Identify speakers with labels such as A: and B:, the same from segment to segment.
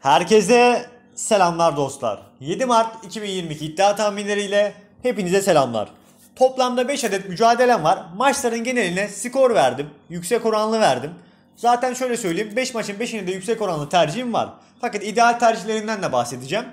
A: Herkese selamlar dostlar. 7 Mart 2022 iddia tahminleriyle hepinize selamlar. Toplamda 5 adet mücadelem var. Maçların geneline skor verdim. Yüksek oranlı verdim. Zaten şöyle söyleyeyim 5 maçın 5'ini de yüksek oranlı tercihim var. Fakat ideal tercihlerinden de bahsedeceğim.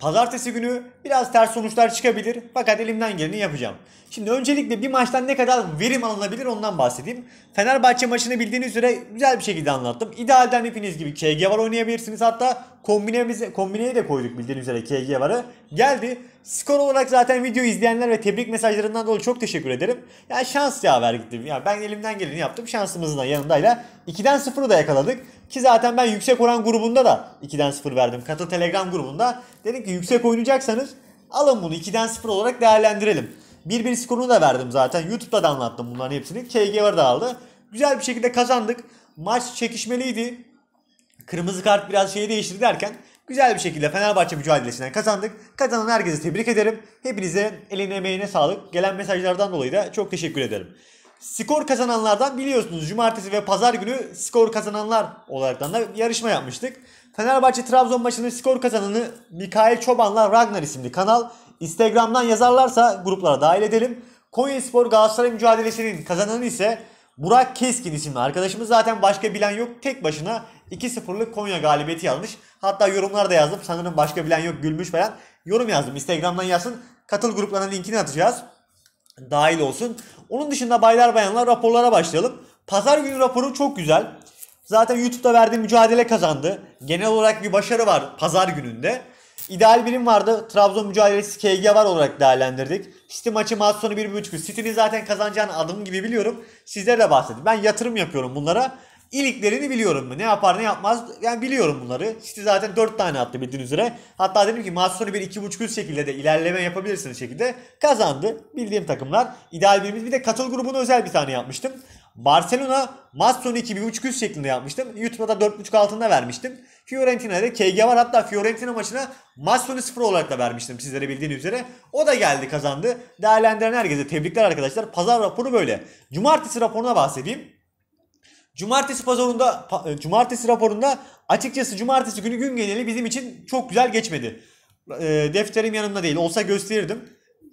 A: Pazartesi günü biraz ters sonuçlar çıkabilir fakat elimden geleni yapacağım. Şimdi öncelikle bir maçtan ne kadar verim alınabilir ondan bahsedeyim. Fenerbahçe maçını bildiğiniz üzere güzel bir şekilde anlattım. İdealden hepiniz gibi KG var oynayabilirsiniz. Hatta kombinemize, kombineye de koyduk bildiğiniz üzere KG varı geldi. Skor olarak zaten video izleyenler ve tebrik mesajlarından dolayı çok teşekkür ederim. Yani şans ya ver gittim. Yani ben elimden geleni yaptım. Şansımızın da yanındayla 2'den 0'ı da yakaladık. Ki zaten ben yüksek oran grubunda da 2'den 0 verdim. Katıl Telegram grubunda. Dedim ki yüksek oynayacaksanız alın bunu 2'den 0 olarak değerlendirelim. 1-1 skorunu da verdim zaten. YouTube'da da anlattım bunların hepsini. KG var da aldı. Güzel bir şekilde kazandık. Maç çekişmeliydi. Kırmızı kart biraz şeyi değiştirdi derken Güzel bir şekilde Fenerbahçe mücadelesinden kazandık. Kazanan herkese tebrik ederim. Hepinize eline emeğine sağlık. Gelen mesajlardan dolayı da çok teşekkür ederim. Skor kazananlardan biliyorsunuz cumartesi ve pazar günü skor kazananlar olaraktan da yarışma yapmıştık. Fenerbahçe Trabzon maçının skor kazananı Mikail Çoban'la Ragnar isimli kanal. Instagram'dan yazarlarsa gruplara dahil edelim. Konya Spor Galatasaray mücadelesinin kazananı ise Burak Keskin isimli arkadaşımız zaten başka bilen yok. Tek başına 2-0'lık Konya galibiyeti yazmış Hatta yorumlarda yazdım. Sanırım başka bilen yok gülmüş falan. Yorum yazdım. Instagram'dan yazsın. Katıl gruplarına linkini atacağız. Dahil olsun. Onun dışında baylar bayanlar raporlara başlayalım. Pazar günü raporu çok güzel. Zaten YouTube'da verdiğim mücadele kazandı. Genel olarak bir başarı var pazar gününde. İdeal birim vardı. Trabzon mücadelesi KG var olarak değerlendirdik. City maçı maç sonu 1.5. City'nin zaten kazanacağını adım gibi biliyorum. Sizlere de bahsettim. Ben yatırım yapıyorum bunlara. İliklerini biliyorum mu? Ne yapar ne yapmaz. Yani biliyorum bunları. City zaten 4 tane attı bildiğiniz üzere. Hatta dedim ki maç sonu bir 2.5 üst şekilde de ilerleme yapabilirsiniz şekilde. Kazandı. Bildiğim takımlar. İdeal birimiz. Bir de katıl grubuna özel bir tane yapmıştım. Barcelona maç sonu şeklinde yapmıştım. YouTube'da 4.5 altında vermiştim. Fiorentina'da KG var. Hatta Fiorentina maçına maç 0 olarak da vermiştim sizlere bildiğiniz üzere. O da geldi kazandı. Değerlendiren herkese tebrikler arkadaşlar. Pazar raporu böyle. Cumartesi raporuna bahsedeyim. Cumartesi pazarında e, cumartesi raporunda açıkçası cumartesi günü gün geneli bizim için çok güzel geçmedi. E, defterim yanımda değil. Olsa gösterirdim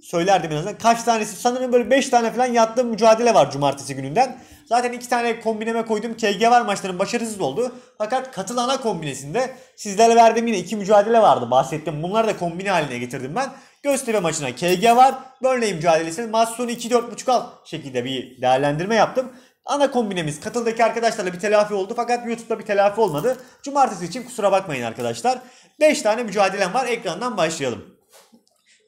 A: söylerdim en azından. Kaç tanesi sanırım böyle 5 tane falan yattığım mücadele var cumartesi gününden. Zaten 2 tane kombineme koydum. KG var maçların başarısız oldu. Fakat katılana kombinesinde sizlere verdiğim yine 2 mücadele vardı bahsettim. Bunları da kombine haline getirdim ben. Göztepe maçına KG var. Burnley mücadelesini maç sonu 2-4.5 al şekilde bir değerlendirme yaptım. Ana kombinemiz katıldaki arkadaşlarla bir telafi oldu fakat YouTube'da bir telafi olmadı. Cumartesi için kusura bakmayın arkadaşlar. 5 tane mücadelem var ekrandan başlayalım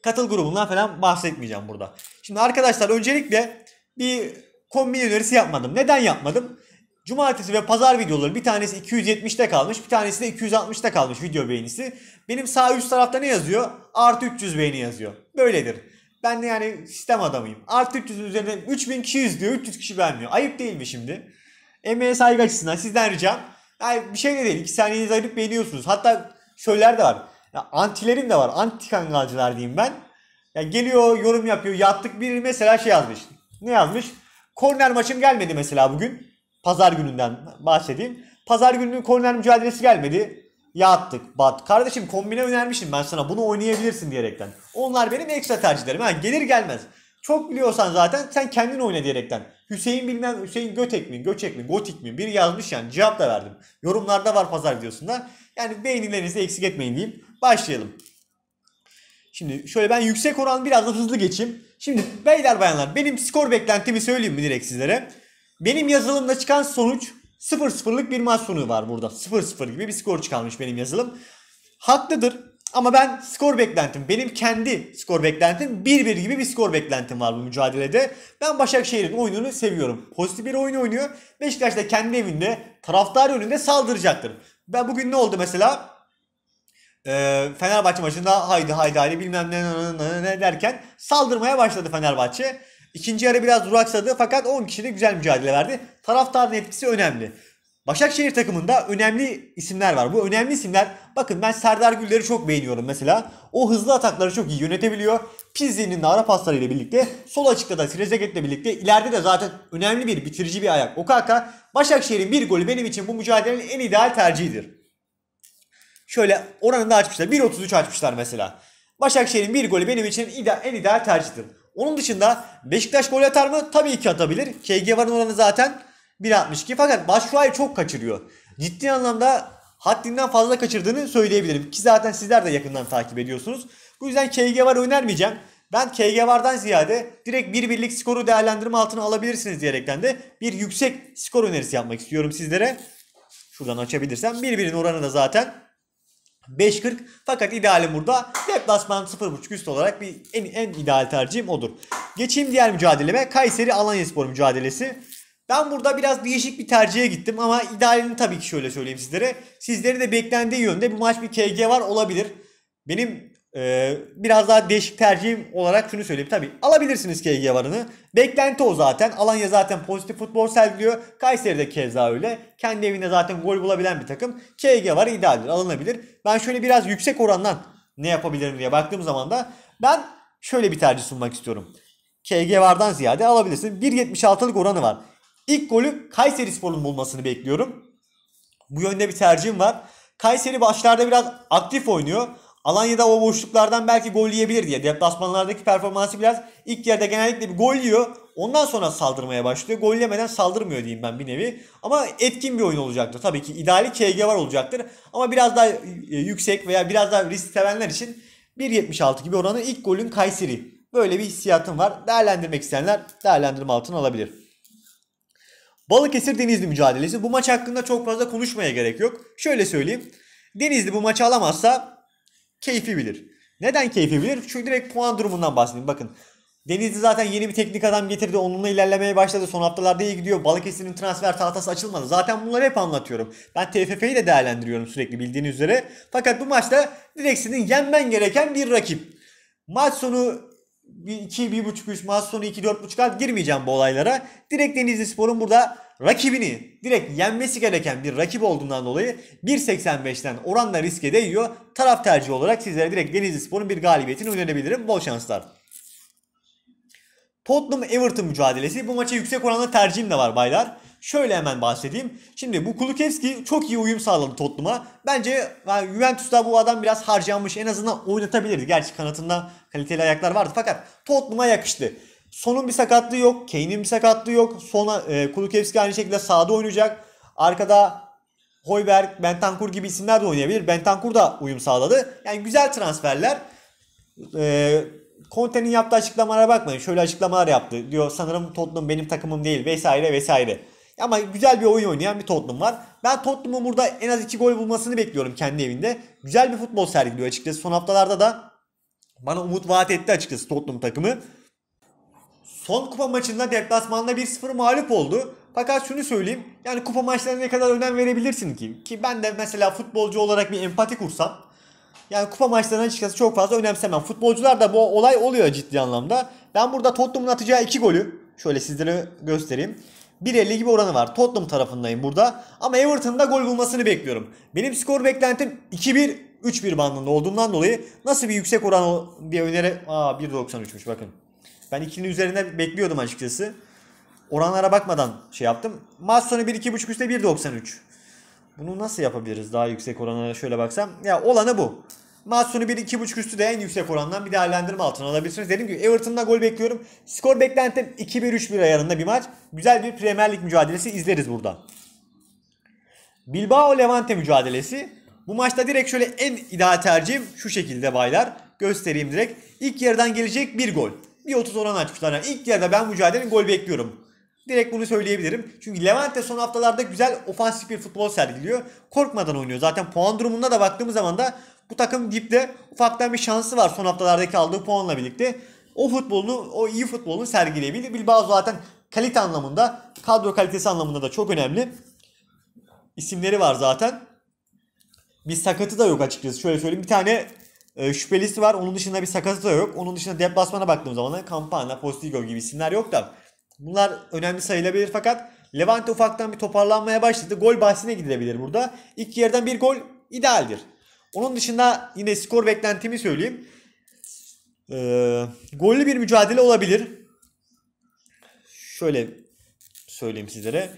A: katıl grubundan falan bahsetmeyeceğim burada. Şimdi arkadaşlar öncelikle bir kombin önerisi yapmadım. Neden yapmadım? Cumartesi ve pazar videoları bir tanesi 270'te kalmış bir tanesi de 260'ta kalmış video beğenisi. Benim sağ üst tarafta ne yazıyor? Artı 300 beğeni yazıyor. Böyledir. Ben de yani sistem adamıyım. Artı 300 üzerinde 3200 diyor. 300 kişi beğenmiyor. Ayıp değil mi şimdi? Emeğe saygı açısından sizden ricam. Yani bir şey de değil. 2 saniyenizi ayırıp beğeniyorsunuz. Hatta şöyleler de var. Ya antilerim de var. Anti kangalcılar diyeyim ben. Ya geliyor yorum yapıyor. Yattık bir mesela şey yazmış. Ne yazmış? Korner maçım gelmedi mesela bugün. Pazar gününden bahsedeyim. Pazar gününün korner mücadelesi gelmedi. Yattık, bat. Kardeşim kombine önermişim ben sana. Bunu oynayabilirsin diyerekten. Onlar benim ekstra tercihlerim. Ha, gelir gelmez. Çok biliyorsan zaten sen kendin oyna diyerekten. Hüseyin bilmem Hüseyin Götek mi, Göçek mi, Gotik mi biri yazmış yani cevap da verdim. Yorumlarda var pazar videosunda. Yani beğenilerinizi eksik etmeyin diyeyim. Başlayalım. Şimdi şöyle ben yüksek oran biraz da hızlı geçeyim. Şimdi beyler bayanlar benim skor beklentimi söyleyeyim mi direkt sizlere? Benim yazılımda çıkan sonuç 0-0'lık bir maç sonu var burada. 0-0 gibi bir skor çıkarmış benim yazılım. Haklıdır ama ben skor beklentim, benim kendi skor beklentim 1-1 gibi bir skor beklentim var bu mücadelede. Ben Başakşehir'in oyununu seviyorum. Pozitif bir oyun oynuyor. Beşiktaş da kendi evinde taraftar önünde saldıracaktır. Ben bugün ne oldu mesela? e, Fenerbahçe maçında haydi haydi haydi bilmem ne, ne, ne derken saldırmaya başladı Fenerbahçe. İkinci yarı biraz duraksadı fakat 10 kişi de güzel mücadele verdi. Taraftarın etkisi önemli. Başakşehir takımında önemli isimler var. Bu önemli isimler bakın ben Serdar Güller'i çok beğeniyorum mesela. O hızlı atakları çok iyi yönetebiliyor. Pizzi'nin de ara paslarıyla birlikte sol açıkta da Trezeguet'le birlikte ileride de zaten önemli bir bitirici bir ayak Okaka. Başakşehir'in bir golü benim için bu mücadelenin en ideal tercihidir. Şöyle oranını da açmışlar. 1.33 açmışlar mesela. Başakşehir'in bir golü benim için ideal, en ideal tercihtir. Onun dışında Beşiktaş gol atar mı? Tabii ki atabilir. KG varın oranı zaten 1.62 fakat Başruay'ı çok kaçırıyor. Ciddi anlamda haddinden fazla kaçırdığını söyleyebilirim. Ki zaten sizler de yakından takip ediyorsunuz. Bu yüzden KG var önermeyeceğim. Ben KG vardan ziyade direkt bir birlik skoru değerlendirme altına alabilirsiniz diyerekten de bir yüksek skor önerisi yapmak istiyorum sizlere. Şuradan açabilirsem. bir birin oranı da zaten 5.40 fakat idealim burada deplasman 0.5 üst olarak bir en, en ideal tercihim odur. Geçeyim diğer mücadeleme Kayseri Alanyaspor mücadelesi. Ben burada biraz değişik bir tercihe gittim ama idealini tabii ki şöyle söyleyeyim sizlere. Sizleri de beklendiği yönde bir maç bir KG var olabilir. Benim ee, biraz daha değişik tercih olarak şunu söyleyeyim. Tabi alabilirsiniz KG varını. Beklenti o zaten. Alanya zaten pozitif futbol sergiliyor. Kayseri de keza öyle. Kendi evinde zaten gol bulabilen bir takım. KG var idealdir. Alınabilir. Ben şöyle biraz yüksek orandan ne yapabilirim diye baktığım zaman da ben şöyle bir tercih sunmak istiyorum. KG vardan ziyade alabilirsin. 1.76'lık oranı var. İlk golü Kayseri Spor'un bulmasını bekliyorum. Bu yönde bir tercihim var. Kayseri başlarda biraz aktif oynuyor. Alanya'da o boşluklardan belki gol yiyebilir diye. Deplasmanlardaki performansı biraz ilk yarıda genellikle bir gol yiyor. Ondan sonra saldırmaya başlıyor. Gol yemeden saldırmıyor diyeyim ben bir nevi. Ama etkin bir oyun olacaktır. Tabii ki ideali KG var olacaktır. Ama biraz daha e, yüksek veya biraz daha risk sevenler için 1.76 gibi oranı ilk golün Kayseri. Böyle bir hissiyatım var. Değerlendirmek isteyenler değerlendirme altına alabilir. Balıkesir Denizli mücadelesi. Bu maç hakkında çok fazla konuşmaya gerek yok. Şöyle söyleyeyim. Denizli bu maçı alamazsa keyfi bilir. Neden keyfi bilir? Çünkü direkt puan durumundan bahsedeyim. Bakın Denizli zaten yeni bir teknik adam getirdi. Onunla ilerlemeye başladı. Son haftalarda iyi gidiyor. Balıkesir'in transfer tahtası açılmadı. Zaten bunları hep anlatıyorum. Ben TFF'yi de değerlendiriyorum sürekli bildiğiniz üzere. Fakat bu maçta direksinin yenmen gereken bir rakip. Maç sonu 2 iki, bir buçuk üst maç sonu 2 dört buçuk alt girmeyeceğim bu olaylara. Direkt Denizli Spor'un burada rakibini direkt yenmesi gereken bir rakip olduğundan dolayı 1.85'ten oranla riske değiyor. Taraf tercihi olarak sizlere direkt Denizli Spor'un bir galibiyetini önerebilirim. Bol şanslar. Tottenham Everton mücadelesi. Bu maça yüksek oranda tercihim de var baylar. Şöyle hemen bahsedeyim. Şimdi bu Kulukevski çok iyi uyum sağladı Tottenham'a. Bence yani Juventus'ta bu adam biraz harcanmış. En azından oynatabilirdi. Gerçi kanatında kaliteli ayaklar vardı fakat Tottenham'a yakıştı. Son'un bir sakatlığı yok. Kane'in bir sakatlığı yok. Sona e, Kulukevski aynı şekilde sağda oynayacak. Arkada Hoiberg, Bentancur gibi isimler de oynayabilir. Bentancur da uyum sağladı. Yani güzel transferler. Eee Conte'nin yaptığı açıklamalara bakmayın. Şöyle açıklamalar yaptı. Diyor sanırım Tottenham benim takımım değil vesaire vesaire. Ama güzel bir oyun oynayan bir Tottenham var. Ben Tottenham'ın burada en az 2 gol bulmasını bekliyorum kendi evinde. Güzel bir futbol sergiliyor açıkçası. Son haftalarda da bana umut vaat etti açıkçası Tottenham takımı. Son kupa maçında deplasmanda 1-0 mağlup oldu. Fakat şunu söyleyeyim. Yani kupa maçlarına ne kadar önem verebilirsin ki? Ki ben de mesela futbolcu olarak bir empati kursam yani kupa maçlarına açıkçası çok fazla önemsemem. Futbolcular da bu olay oluyor ciddi anlamda. Ben burada Tottenham'ın atacağı iki golü şöyle sizlere göstereyim. 1.50 gibi oranı var. Tottenham tarafındayım burada. Ama Everton'ın da gol bulmasını bekliyorum. Benim skor beklentim 2-1 3-1 bandında olduğundan dolayı nasıl bir yüksek oran diye öneri... Aa 1.93'müş bakın. Ben 2'nin üzerinde bekliyordum açıkçası. Oranlara bakmadan şey yaptım. Maç sonu 1-2.5 üstte 1.93. Bunu nasıl yapabiliriz daha yüksek oranlara şöyle baksam. Ya olanı bu. Maç sonu 1-2.5 üstü de en yüksek orandan bir değerlendirme altına alabilirsiniz. Dediğim gibi Everton'dan gol bekliyorum. Skor beklentim 2-1-3-1 ayarında bir maç. Güzel bir Premier Lig mücadelesi izleriz burada. Bilbao Levante mücadelesi. Bu maçta direkt şöyle en ideal tercihim şu şekilde baylar. Göstereyim direkt. İlk yarıdan gelecek bir gol. Bir 30 oran açmışlar. Yani ilk yarıda ben bu mücadelenin gol bekliyorum. Direkt bunu söyleyebilirim. Çünkü Levante son haftalarda güzel ofansif bir futbol sergiliyor. Korkmadan oynuyor. Zaten puan durumunda da baktığımız zaman da bu takım dipte ufaktan bir şansı var son haftalardaki aldığı puanla birlikte. O futbolunu, o iyi futbolunu sergileyebilir. Bilbao zaten kalite anlamında, kadro kalitesi anlamında da çok önemli. İsimleri var zaten. Bir sakatı da yok açıkçası. Şöyle söyleyeyim. Bir tane e, şüphelisi var. Onun dışında bir sakatı da yok. Onun dışında deplasmana baktığım zaman Campana, Postigo gibi isimler yok da Bunlar önemli sayılabilir fakat Levante ufaktan bir toparlanmaya başladı. Gol bahsine gidilebilir burada. İlk yerden bir gol idealdir. Onun dışında yine skor beklentimi söyleyeyim. Ee, gollü bir mücadele olabilir. Şöyle söyleyeyim sizlere.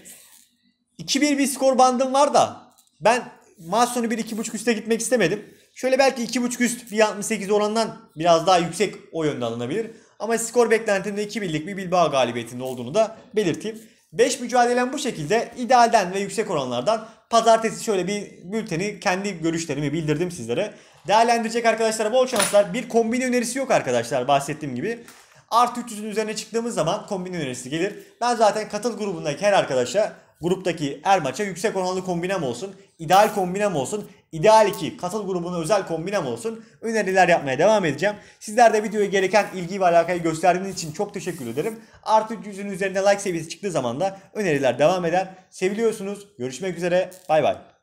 A: 2-1 bir skor bandım var da ben maç sonu 1-2.5 üste gitmek istemedim. Şöyle belki 2.5 üst 1.68 oranından biraz daha yüksek o yönde alınabilir. Ama skor beklentimde 2-1'lik bir Bilbao galibiyetinin olduğunu da belirteyim. 5 mücadelem bu şekilde idealden ve yüksek oranlardan pazartesi şöyle bir bülteni kendi görüşlerimi bildirdim sizlere. Değerlendirecek arkadaşlara bol şanslar. Bir kombin önerisi yok arkadaşlar bahsettiğim gibi. Artı 300'ün üzerine çıktığımız zaman kombin önerisi gelir. Ben zaten katıl grubundaki her arkadaşa gruptaki her maça yüksek oranlı kombinem olsun. ideal kombinem olsun ideal 2 katıl grubuna özel kombinem olsun öneriler yapmaya devam edeceğim. Sizler de videoya gereken ilgi ve alakayı gösterdiğiniz için çok teşekkür ederim. Artı yüzün üzerinde like seviyesi çıktığı zaman da öneriler devam eder. Seviliyorsunuz. Görüşmek üzere. Bay bay.